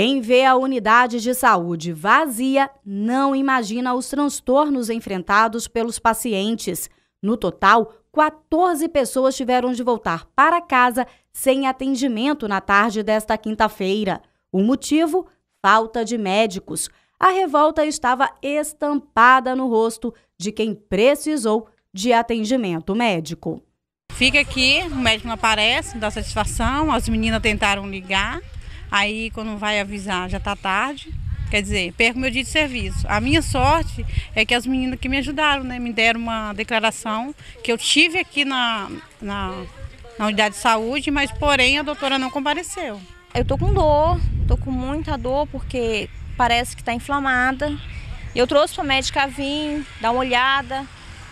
Quem vê a unidade de saúde vazia não imagina os transtornos enfrentados pelos pacientes. No total, 14 pessoas tiveram de voltar para casa sem atendimento na tarde desta quinta-feira. O motivo? Falta de médicos. A revolta estava estampada no rosto de quem precisou de atendimento médico. Fica aqui, o médico não aparece, não dá satisfação, as meninas tentaram ligar, Aí quando vai avisar, já tá tarde. Quer dizer, perco meu dia de serviço. A minha sorte é que as meninas que me ajudaram, né, me deram uma declaração que eu tive aqui na, na, na unidade de saúde, mas porém a doutora não compareceu. Eu tô com dor, tô com muita dor porque parece que está inflamada. Eu trouxe para a médica vir, dar uma olhada,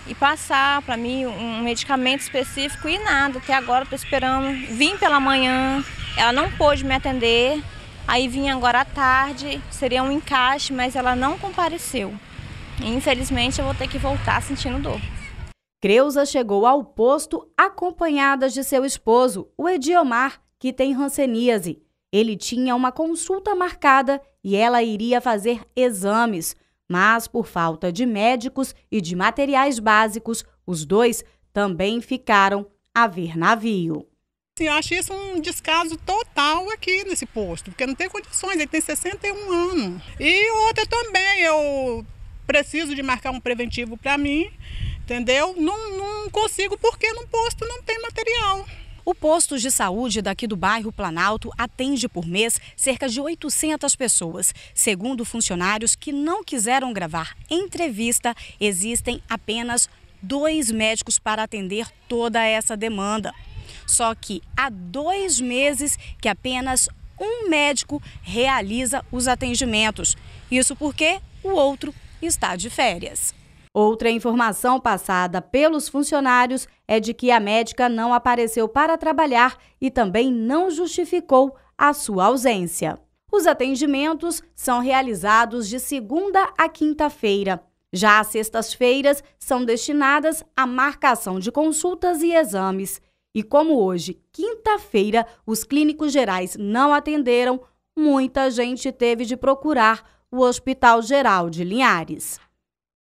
e passar para mim um medicamento específico e nada. Até agora estou esperando. Vim pela manhã, ela não pôde me atender. Aí vim agora à tarde, seria um encaixe, mas ela não compareceu. infelizmente eu vou ter que voltar sentindo dor. Creuza chegou ao posto acompanhada de seu esposo, o Ediomar, que tem ranceníase. Ele tinha uma consulta marcada e ela iria fazer exames mas por falta de médicos e de materiais básicos, os dois também ficaram a ver navio. Eu acho isso um descaso total aqui nesse posto, porque não tem condições, ele tem 61 anos. E outra também, eu preciso de marcar um preventivo para mim, entendeu? Não, não consigo porque no posto não tem material. O posto de saúde daqui do bairro Planalto atende por mês cerca de 800 pessoas. Segundo funcionários que não quiseram gravar entrevista, existem apenas dois médicos para atender toda essa demanda. Só que há dois meses que apenas um médico realiza os atendimentos. Isso porque o outro está de férias. Outra informação passada pelos funcionários é de que a médica não apareceu para trabalhar e também não justificou a sua ausência. Os atendimentos são realizados de segunda a quinta-feira. Já as sextas-feiras são destinadas à marcação de consultas e exames. E como hoje, quinta-feira, os clínicos gerais não atenderam, muita gente teve de procurar o Hospital Geral de Linhares.